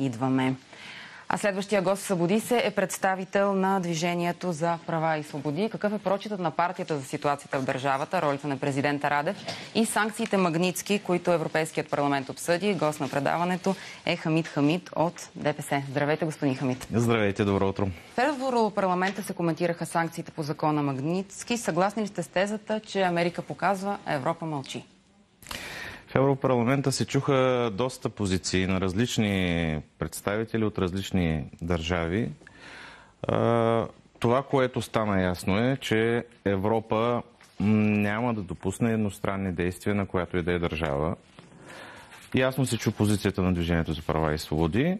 идваме. А следващия гост в Събуди се е представител на Движението за права и свободи. Какъв е прочитът на партията за ситуацията в държавата, ролята на президента Радев и санкциите Магницки, които Европейският парламент обсъди? Гост на предаването е Хамид Хамид от ДПС. Здравейте, господин Хамид. Здравейте, добро утро. В парламента се коментираха санкциите по закона Магницки. Съгласни ли сте с тезата, че Америка показва, а Европа мълчи? В Европарламента се чуха доста позиции на различни представители от различни държави. Това, което стана ясно е, че Европа няма да допусне едностранни действия на която и да е държава. Ясно се чу позицията на Движението за права и свободи,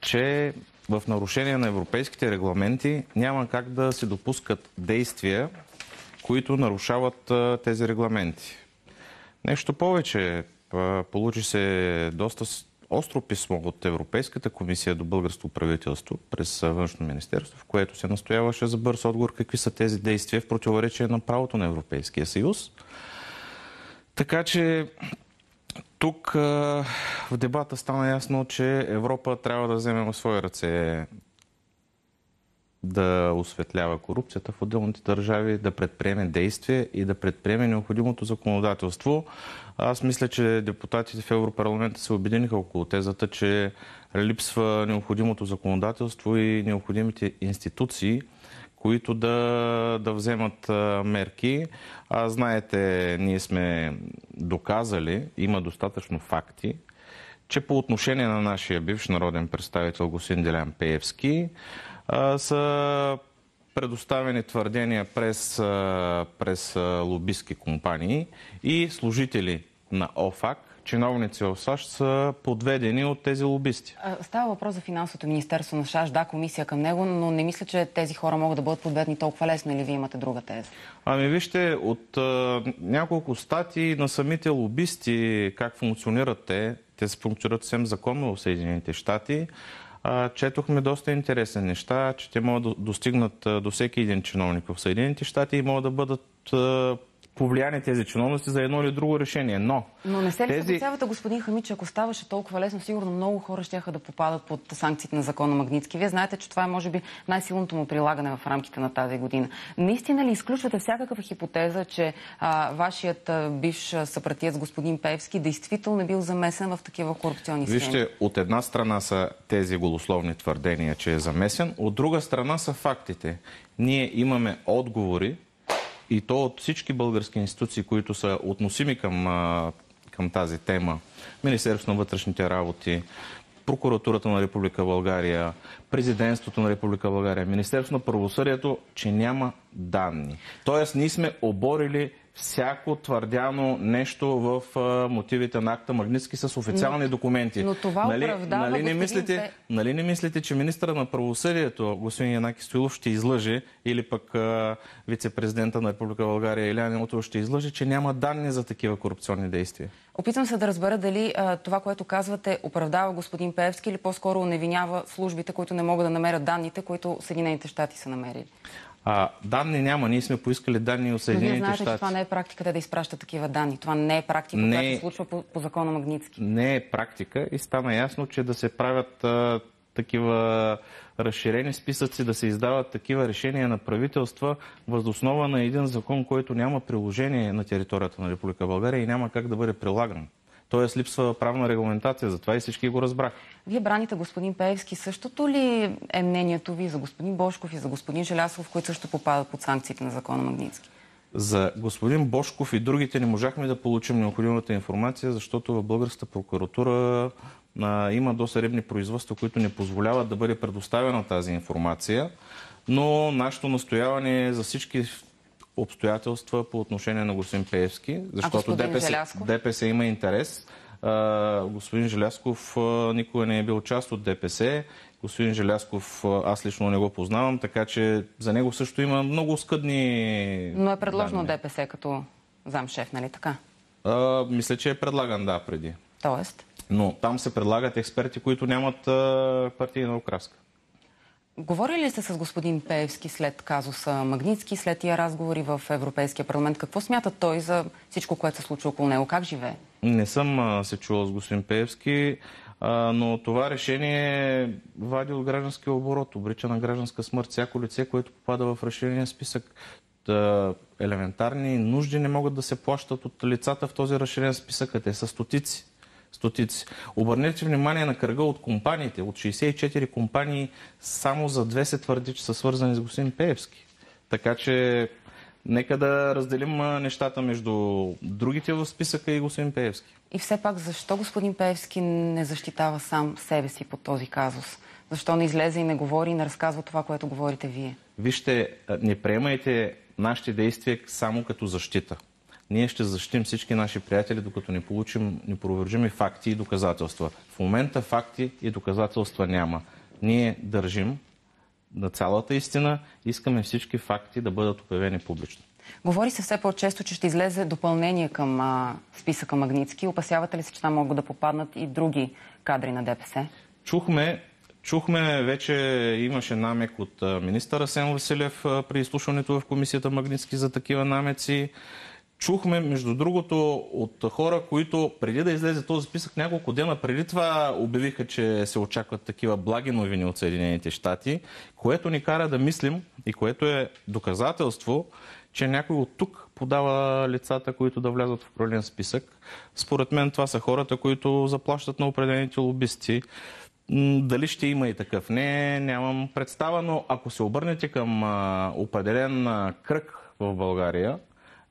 че в нарушение на европейските регламенти няма как да се допускат действия, които нарушават тези регламенти. Нещо повече, получи се доста остро писмо от Европейската комисия до българското правителство през Външно министерство, в което се настояваше за бърз отговор какви са тези действия в противоречие на правото на Европейския съюз. Така че тук в дебата стана ясно, че Европа трябва да вземе в своя ръце да осветлява корупцията в отделните държави, да предприеме действие и да предприеме необходимото законодателство. Аз мисля, че депутатите в Европарламента се обединиха около тезата, че липсва необходимото законодателство и необходимите институции, които да, да вземат мерки. А знаете, ние сме доказали, има достатъчно факти, че по отношение на нашия бивш народен представител госин Делян Пеевски, са предоставени твърдения през, през лобистки компании и служители на ОФАК, чиновници в САЩ са подведени от тези лобисти. Става въпрос за финансовото министерство на САЩ, да, комисия към него, но не мисля, че тези хора могат да бъдат подведени толкова лесно или нали, вие имате друга теза. Ами вижте, от а, няколко стати на самите лобисти, как функционират те, те се функционират съвсем законно в Съединените щати, четохме доста интересни неща, че те могат да достигнат до всеки един чиновник в Съединените щати и могат да бъдат повлияни тези чиновности за едно или друго решение. Но, Но не се ли тези... съгласявате, господин Хамич, ако ставаше толкова лесно, сигурно много хора ще да попадат под санкциите на закона Магницки. Вие знаете, че това е може би най-силното му прилагане в рамките на тази година. Наистина ли изключвате всякаква хипотеза, че а, вашият а, бивш съпратиец господин Певски действително е бил замесен в такива корупционни схеми? Вижте, от една страна са тези голословни твърдения, че е замесен, от друга страна са фактите. Ние имаме отговори и то от всички български институции, които са относими към, към тази тема. Министерството на вътрешните работи, Прокуратурата на Република България, Президентството на Република България, Министерството на правосъдието, че няма данни. Тоест, ние сме оборили всяко твърдяно нещо в а, мотивите на акта Магницки с официални но, документи. Но това нали, нали оправдава, нали не, мислите, Пе... нали не мислите, че министра на правосъдието, господин Янаки Стоилов, ще излъже или пък а, вице-президента на Република България Илян Илтов ще излъже, че няма данни за такива корупционни действия? Опитвам се да разбера дали а, това, което казвате, оправдава господин Певски или по-скоро невинява службите, които не могат да намерят данните, които Съединените щати са намерили. А, данни няма. Ние сме поискали данни от Съединените щати. Вие знаете, щати. че това не е практиката да изпраща такива данни. Това не е практика, не, която е- се случва по, по закона Магницки. Не е практика и стана ясно, че да се правят а, такива разширени списъци, да се издават такива решения на правителства възоснова на един закон, който няма приложение на територията на Република България и няма как да бъде прилаган. Тоест липсва правна регламентация, затова и всички го разбрах. Вие браните господин Пеевски. Същото ли е мнението ви за господин Бошков и за господин Желясов, които също попадат под санкциите на закона Магницки? За господин Бошков и другите не можахме да получим необходимата информация, защото в българската прокуратура а, има досъдебни производства, които не позволяват да бъде предоставена тази информация. Но нашето настояване е за всички обстоятелства по отношение на господин Пеевски, защото ДПС, ДПС има интерес. А, господин Желясков а, никога не е бил част от ДПС. Господин Желясков, аз лично не го познавам, така че за него също има много скъдни. Но е предложено данни. ДПС като замшеф, нали така? А, мисля, че е предлаган, да, преди. Тоест? Но там се предлагат експерти, които нямат а, партийна окраска. Говорили ли сте с господин Пеевски след казуса Магницки, след тия разговори в Европейския парламент? Какво смята той за всичко, което се случва около него? Как живее? Не съм се чувал с господин Пеевски, но това решение вади от граждански оборот, обрича на гражданска смърт всяко лице, което попада в решения списък. елементарни нужди не могат да се плащат от лицата в този разширен списък, а те са стотици стотици. Обърнете внимание на кръга от компаниите. От 64 компании само за две се твърди, че са свързани с господин Пеевски. Така че нека да разделим нещата между другите в списъка и господин Пеевски. И все пак, защо господин Пеевски не защитава сам себе си под този казус? Защо не излезе и не говори и не разказва това, което говорите вие? Вижте, не приемайте нашите действия само като защита ние ще защитим всички наши приятели, докато не получим непровержими факти и доказателства. В момента факти и доказателства няма. Ние държим на цялата истина, искаме всички факти да бъдат обявени публично. Говори се все по-често, че ще излезе допълнение към а, списъка Магницки. Опасявате ли се, че там могат да попаднат и други кадри на ДПС? Чухме, чухме вече имаше намек от министър Асен Василев при изслушването в комисията Магницки за такива намеци чухме, между другото, от хора, които преди да излезе този списък, няколко дена преди това обявиха, че се очакват такива благи новини от Съединените щати, което ни кара да мислим и което е доказателство, че някой от тук подава лицата, които да влязат в определен списък. Според мен това са хората, които заплащат на определените лобисти. Дали ще има и такъв? Не, нямам представа, но ако се обърнете към определен кръг в България,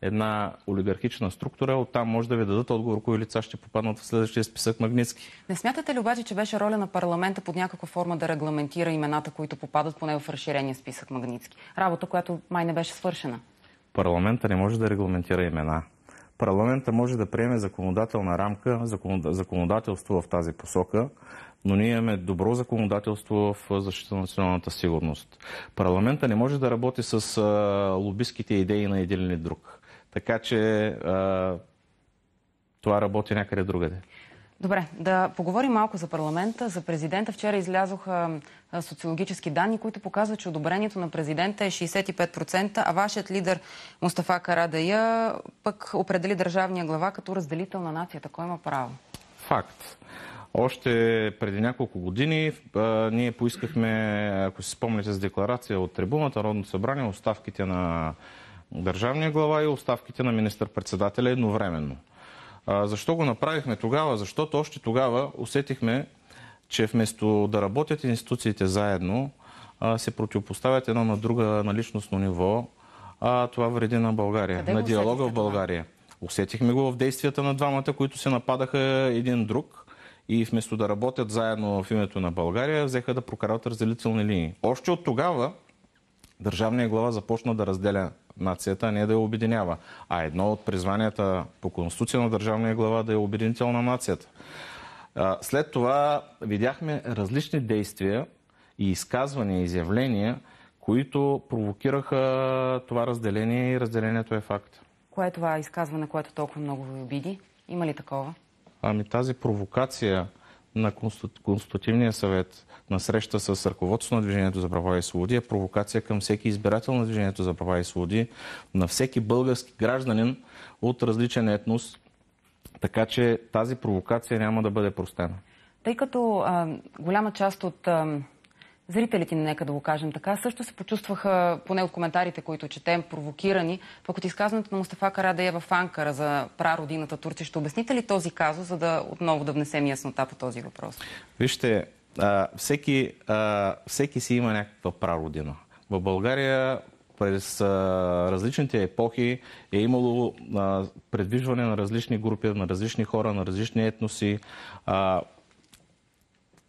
една олигархична структура, оттам може да ви дадат отговор, кои лица ще попаднат в следващия списък Магницки. Не смятате ли обаче, че беше роля на парламента под някаква форма да регламентира имената, които попадат поне в разширения списък Магницки? Работа, която май не беше свършена. Парламента не може да регламентира имена. Парламента може да приеме законодателна рамка, законодателство в тази посока, но ние имаме добро законодателство в защита на националната сигурност. Парламента не може да работи с лобистските идеи на един или друг. Така че а, това работи някъде другаде. Добре, да поговорим малко за парламента, за президента. Вчера излязоха социологически данни, които показват, че одобрението на президента е 65%, а вашият лидер Мустафа Карадая пък определи държавния глава като разделител на нацията. Кой има право? Факт. Още преди няколко години а, ние поискахме, ако си спомняте с декларация от трибуната, Народно събрание, оставките на държавния глава и оставките на министър-председателя едновременно. защо го направихме тогава? Защото още тогава усетихме, че вместо да работят институциите заедно, се противопоставят една на друга на личностно ниво, а това вреди на България, Къде на диалога в България. Това? Усетихме го в действията на двамата, които се нападаха един друг и вместо да работят заедно в името на България, взеха да прокарат разделителни линии. Още от тогава държавният глава започна да разделя нацията, а не е да я обединява. А едно от призванията по Конституция на държавния глава да е обединител на нацията. След това видяхме различни действия и изказвания, изявления, които провокираха това разделение и разделението е факт. Кое е това изказване, което толкова много ви обиди? Има ли такова? Ами тази провокация, на Конститутивния съвет на среща с ръководството на Движението за права и свободи е провокация към всеки избирател на Движението за права и свободи, на всеки български гражданин от различен етнос, така че тази провокация няма да бъде простена. Тъй като а, голяма част от а, зрителите ни, нека да го кажем така, също се почувстваха, поне от коментарите, които четем, провокирани, пък от изказването на Мустафа Карадея в Анкара за прародината Турция. Ще обясните ли този казус, за да отново да внесем яснота по този въпрос? Вижте, всеки, всеки си има някаква прародина. В България през различните епохи е имало предвижване на различни групи, на различни хора, на различни етноси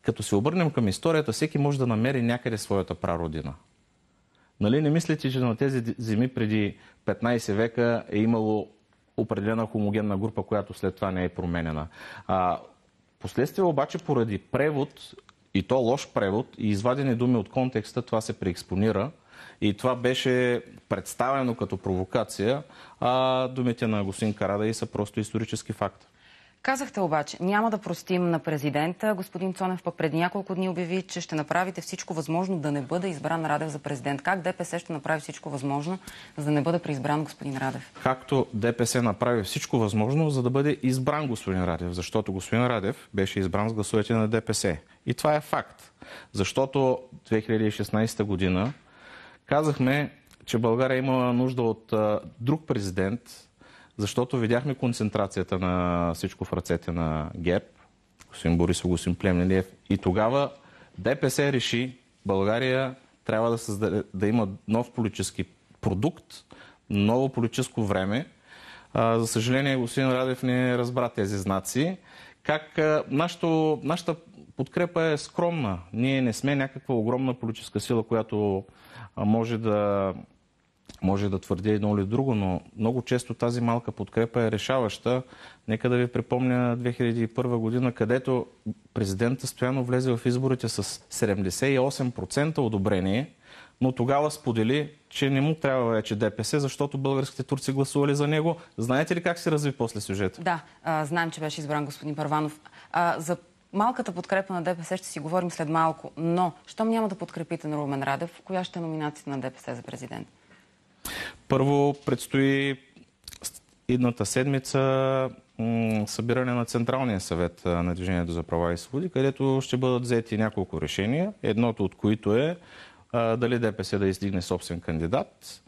като се обърнем към историята, всеки може да намери някъде своята прародина. Нали не мислите, че на тези земи преди 15 века е имало определена хомогенна група, която след това не е променена. А, последствие обаче поради превод, и то лош превод, и извадени думи от контекста, това се преекспонира. И това беше представено като провокация, а думите на господин Карада и са просто исторически факти. Казахте обаче, няма да простим на президента. Господин Цонев пък преди няколко дни обяви, че ще направите всичко възможно да не бъде избран Радев за президент. Как ДПС ще направи всичко възможно, за да не бъде преизбран господин Радев? Както ДПС направи всичко възможно, за да бъде избран господин Радев, защото господин Радев беше избран с гласовете на ДПС. И това е факт. Защото 2016 година казахме, че България имала нужда от а, друг президент, защото видяхме концентрацията на всичко в ръцете на ГЕРБ, господин Борисов, господин Племнелиев. И тогава ДПС реши, България трябва да, създаде, да има нов политически продукт, ново политическо време. А, за съжаление, господин Радев не разбра тези знаци. Как а, нашото, нашата подкрепа е скромна. Ние не сме някаква огромна политическа сила, която а, може да може да твърди едно или друго, но много често тази малка подкрепа е решаваща. Нека да ви припомня 2001 година, където президента Стояно влезе в изборите с 78% одобрение, но тогава сподели, че не му трябва вече ДПС, защото българските турци гласували за него. Знаете ли как се разви после сюжета? Да, знам, знаем, че беше избран господин Парванов. за малката подкрепа на ДПС ще си говорим след малко, но щом няма да подкрепите на Румен Радев, коя ще е номинацията на ДПС за президент? Първо предстои идната седмица събиране на Централния съвет на Движението за права и свободи, където ще бъдат взети няколко решения, едното от които е а, дали ДПС да издигне собствен кандидат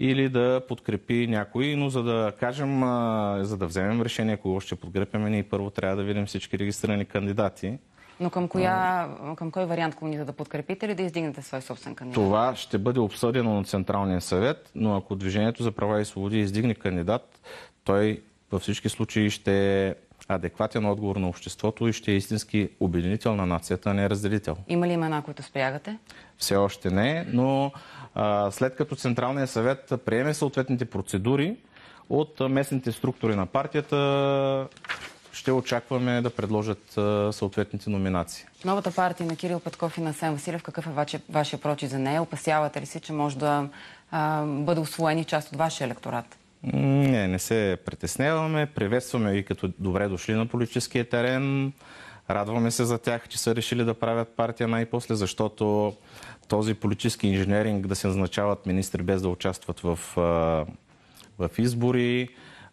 или да подкрепи някой, но за да кажем, а, за да вземем решение кого ще подкрепяме, ние първо трябва да видим всички регистрирани кандидати но към, коя, към кой вариант клоните да подкрепите или да издигнете свой собствен кандидат? Това ще бъде обсъдено на Централния съвет, но ако Движението за права и свободи издигне кандидат, той във всички случаи ще е адекватен отговор на обществото и ще е истински обединител на нацията, а не разделител. Има ли имена, които спрягате? Все още не, но а, след като Централния съвет приеме съответните процедури, от местните структури на партията ще очакваме да предложат съответните номинации. Новата партия на Кирил Петков и на Сен Василев, какъв е вашия, вашия прочи за нея? Опасявате ли се, че може да а, бъде освоени част от вашия електорат? Не, не се притесняваме. Приветстваме и като добре дошли на политическия терен. Радваме се за тях, че са решили да правят партия най-после, защото този политически инженеринг да се назначават министри без да участват в, в избори.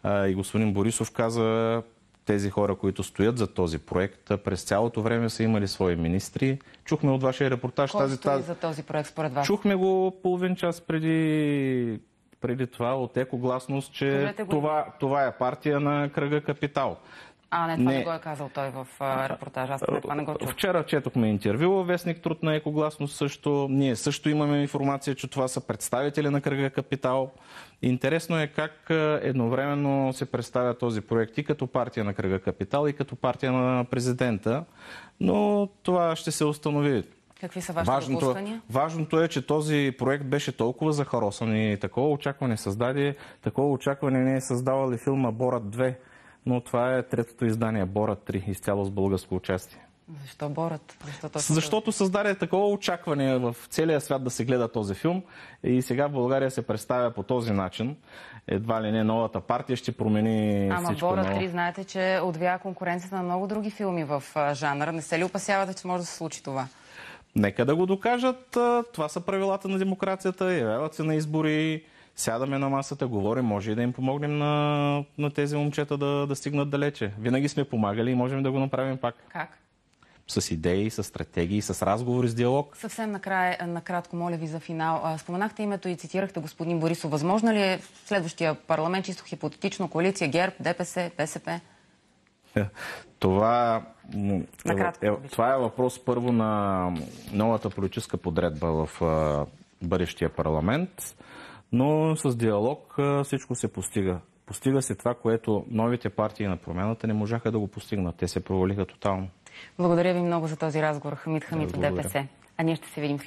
И господин Борисов каза, тези хора, които стоят за този проект, през цялото време са имали свои министри. Чухме от вашия репортаж Кой тази... Кой за този проект според вас? Чухме го половин час преди, преди това от Екогласност, че това, това е партия на кръга Капитал. А, не, това не, не го е казал той в а, репортажа. Аз това не го чух. Вчера четохме интервю във Вестник Труд на екогласно също. Ние също имаме информация, че това са представители на кръга Капитал. Интересно е как едновременно се представя този проект и като партия на кръга Капитал, и като партия на президента. Но това ще се установи. Какви са вашите важното, е- допускания? Важното е, че този проект беше толкова захаросан и такова очакване създаде. Такова очакване не е създавали филма Борат 2 но това е третото издание, Бора 3, изцяло с българско участие. Защо Борът? Защо точно... Защото създаде такова очакване в целия свят да се гледа този филм и сега България се представя по този начин. Едва ли не новата партия ще промени Ама всичко Борът ново. 3 знаете, че отвява конкуренцията на много други филми в жанра. Не се ли опасявате, че може да се случи това? Нека да го докажат. Това са правилата на демокрацията. Явяват се на избори сядаме на масата, говорим, може и да им помогнем на, на тези момчета да, да стигнат далече. Винаги сме помагали и можем да го направим пак. Как? с идеи, с стратегии, с разговори, с диалог. Съвсем накрая, накратко, моля ви за финал. Споменахте името и цитирахте господин Борисов. Възможно ли е следващия парламент, чисто хипотетично, коалиция ГЕРБ, ДПС, ПСП? Това, е, накратко, е, е, това е въпрос първо на новата политическа подредба в е, бъдещия парламент. Но с диалог всичко се постига. Постига се това, което новите партии на промяната не можаха да го постигнат. Те се провалиха тотално. Благодаря ви много за този разговор, Хамид Хамид от ДПС. А ние ще се видим